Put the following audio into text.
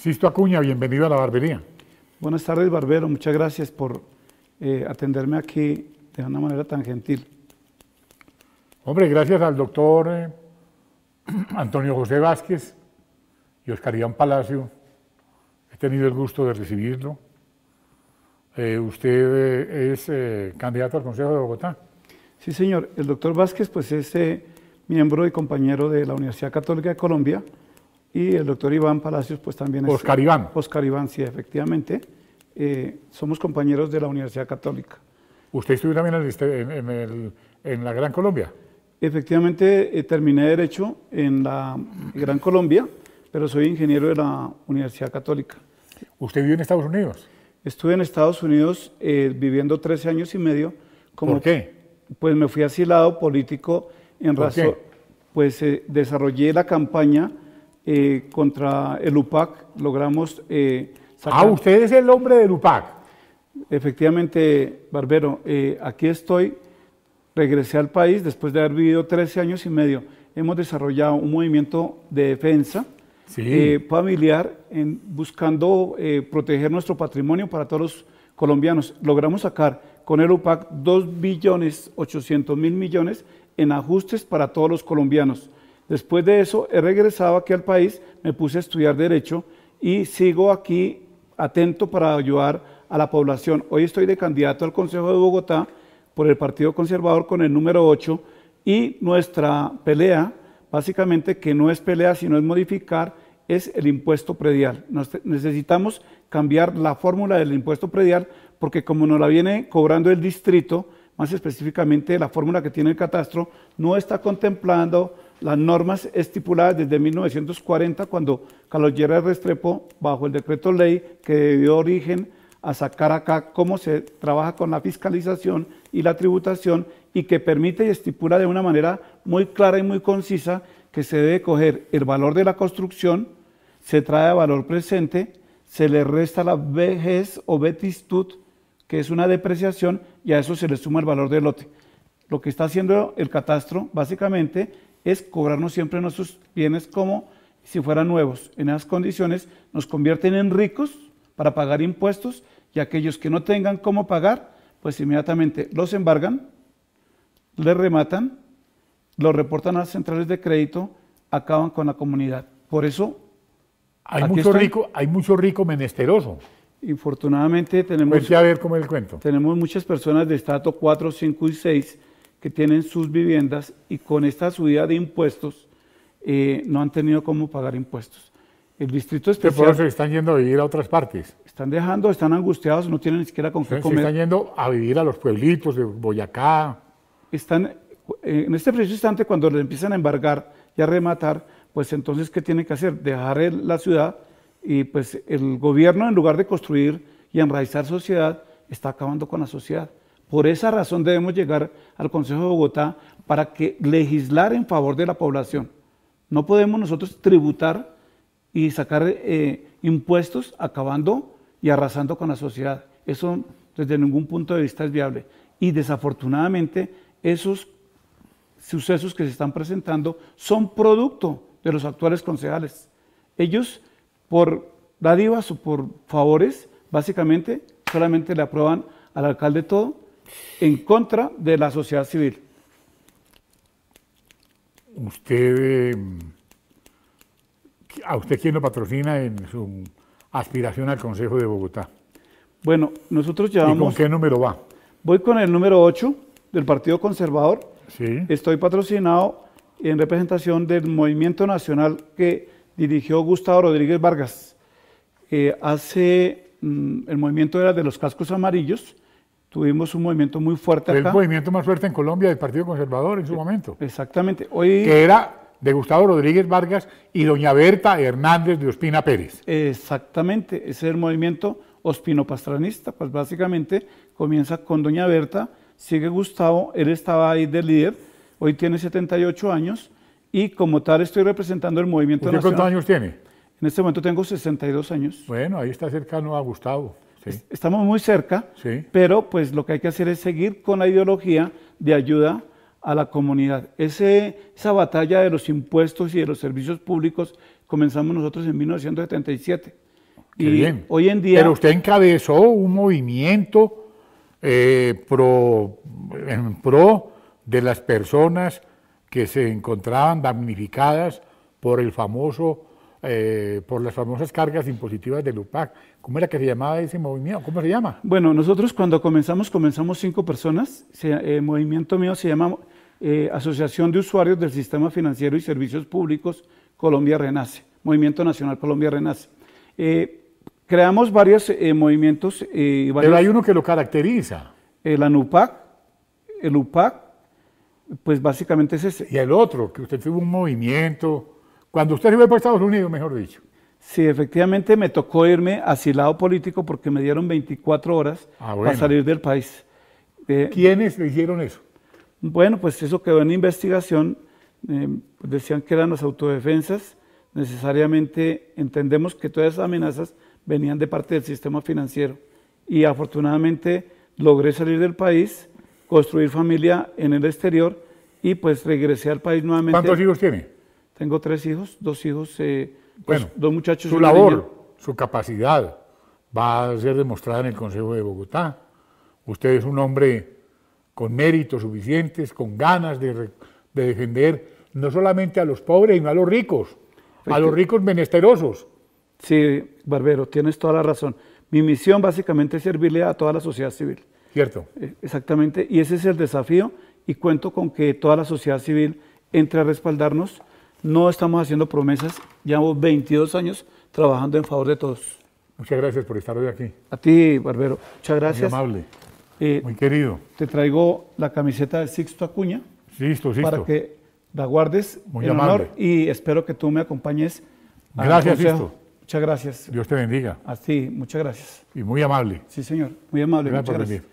Sisto Acuña, bienvenido a la barbería. Buenas tardes, barbero. Muchas gracias por eh, atenderme aquí de una manera tan gentil. Hombre, gracias al doctor eh, Antonio José Vázquez y Oscar Iván Palacio. He tenido el gusto de recibirlo. Eh, usted es candidato al Consejo de Bogotá. Sí, señor. El doctor Vázquez, pues es miembro y compañero de la Universidad Católica de Colombia y el doctor Iván Palacios, pues también es... Oscar Iván. Oscar Iván, sí, efectivamente. Eh, somos compañeros de la Universidad Católica. ¿Usted estudió también en, la Gran Colombia? Efectivamente, eh, terminé Derecho en la Gran Colombia, pero soy ingeniero de la Universidad Católica. ¿Usted vivió en Estados Unidos? Estuve en Estados Unidos eh, viviendo 13 años y medio. Como, ¿Por qué? Pues me fui asilado político en razón... Pues desarrollé la campaña eh, contra el UPAC logramos eh, sacar... Ah, usted es el hombre del UPAC. Efectivamente, Barbero, eh, aquí estoy, regresé al país después de haber vivido 13 años y medio. Hemos desarrollado un movimiento de defensa eh, familiar en, buscando proteger nuestro patrimonio para todos los colombianos. Logramos sacar con el UPAC 2.800.000 billones mil millones en ajustes para todos los colombianos. Después de eso he regresado aquí al país, me puse a estudiar derecho y sigo aquí atento para ayudar a la población. Hoy estoy de candidato al Consejo de Bogotá por el Partido Conservador con el número 8 y nuestra pelea, básicamente que no es pelea sino es modificar, es el impuesto predial. necesitamos cambiar la fórmula del impuesto predial porque como nos la viene cobrando el distrito, más específicamente la fórmula que tiene el catastro, no está contemplando las normas estipuladas desde 1940 cuando Herrera Restrepo, bajo el decreto ley que dio origen a sacar acá cómo se trabaja con la fiscalización y la tributación y que permite y estipula de una manera muy clara y muy concisa que se debe coger el valor de la construcción, se trae a valor presente, se le resta la vejez o vetistud, que es una depreciación, y a eso se le suma el valor del lote. Lo que está haciendo el catastro básicamente es cobrarnos siempre nuestros bienes como si fueran nuevos. En esas condiciones nos convierten en ricos para pagar impuestos y aquellos que no tengan cómo pagar, pues inmediatamente los embargan, les rematan, los reportan a las centrales de crédito, acaban con la comunidad. Por eso... Hay mucho rico, hay mucho rico menesteroso. Infortunadamente tenemos... Pues ya a ver cómo es el cuento. Tenemos muchas personas de estrato 4, 5 y 6 que tienen sus viviendas y con esta subida de impuestos eh, no han tenido cómo pagar impuestos. El distrito especial... Por eso están yendo a vivir a otras partes. Están dejando, están angustiados, no tienen ni siquiera con qué están yendo a vivir a los pueblitos de Boyacá. Están, eh, en este preciso instante, cuando les empiezan a embargar y a rematar, pues entonces, ¿qué tienen que hacer? Dejar la ciudad y pues el gobierno, en lugar de construir y enraizar sociedad, está acabando con la sociedad. Por esa razón debemos llegar al Consejo de Bogotá para que legislar en favor de la población. No podemos nosotros tributar y sacar eh, impuestos acabando y arrasando con la sociedad. Eso desde ningún punto de vista es viable. Y desafortunadamente esos sucesos que se están presentando son producto de los actuales concejales. Ellos por dádivas o por favores, básicamente solamente le aprueban al alcalde todo en contra de la sociedad civil. Usted, eh, ¿a usted quién lo patrocina en su aspiración al Consejo de Bogotá? Bueno, nosotros llevamos... ¿Y con qué número va? Voy con el número 8 del Partido Conservador. Sí. Estoy patrocinado en representación del movimiento nacional que dirigió Gustavo Rodríguez Vargas. Eh, hace, mm, el movimiento era de los cascos amarillos, tuvimos un movimiento muy fuerte acá. El movimiento más fuerte en Colombia del Partido Conservador en su e- momento. Exactamente. Hoy... Que era de Gustavo Rodríguez Vargas y doña Berta Hernández de Ospina Pérez. Exactamente, ese es el movimiento ospinopastranista, pues básicamente comienza con doña Berta, sigue Gustavo, él estaba ahí de líder, hoy tiene 78 años y como tal estoy representando el movimiento ¿Usted ¿Cuántos años tiene? En este momento tengo 62 años. Bueno, ahí está cercano a Gustavo estamos muy cerca, pero pues lo que hay que hacer es seguir con la ideología de ayuda a la comunidad. esa batalla de los impuestos y de los servicios públicos comenzamos nosotros en 1977. y hoy en día... Pero usted encabezó un movimiento eh, en pro de las personas que se encontraban damnificadas por el famoso eh, por las famosas cargas impositivas del UPAC. ¿Cómo era que se llamaba ese movimiento? ¿Cómo se llama? Bueno, nosotros cuando comenzamos, comenzamos cinco personas. Eh, el movimiento mío se llama eh, Asociación de Usuarios del Sistema Financiero y Servicios Públicos Colombia Renace, Movimiento Nacional Colombia Renace. creamos varios movimientos. Pero hay uno que lo caracteriza. El ANUPAC, el UPAC, pues básicamente es ese. Y el otro, que usted tuvo un movimiento cuando usted se fue para Estados Unidos, mejor dicho. Sí, efectivamente me tocó irme asilado político porque me dieron 24 horas ah, para salir del país. Eh, ¿Quiénes le hicieron eso? Bueno, pues eso quedó en investigación. Eh, pues decían que eran las autodefensas. Necesariamente entendemos que todas esas amenazas venían de parte del sistema financiero. Y afortunadamente logré salir del país, construir familia en el exterior y pues regresé al país nuevamente. ¿Cuántos hijos tiene? Tengo tres hijos, dos hijos, eh, pues, dos muchachos. Su labor, su capacidad va a ser demostrada en el Consejo de Bogotá. Usted es un hombre con méritos suficientes, con ganas de, defender no solamente a los pobres, sino a los ricos, a los este ricos menesterosos. Sí, Barbero, tienes toda la razón. Mi misión básicamente es servirle a toda la sociedad civil. Cierto. Eh, exactamente, y ese es el desafío y cuento con que toda la sociedad civil entre a respaldarnos no estamos haciendo promesas. Llevamos 22 años trabajando en favor de todos. Muchas gracias por estar hoy aquí. A ti, Barbero. Muchas gracias. Muy amable. Eh, muy querido. Te traigo la camiseta de Sixto Acuña. Para que la guardes Muy en amable. y espero que tú me acompañes. Gracias, Sixto. Muchas gracias. Dios te bendiga. Así, muchas gracias. Y muy amable. Sí, señor. Muy amable. muchas gracias.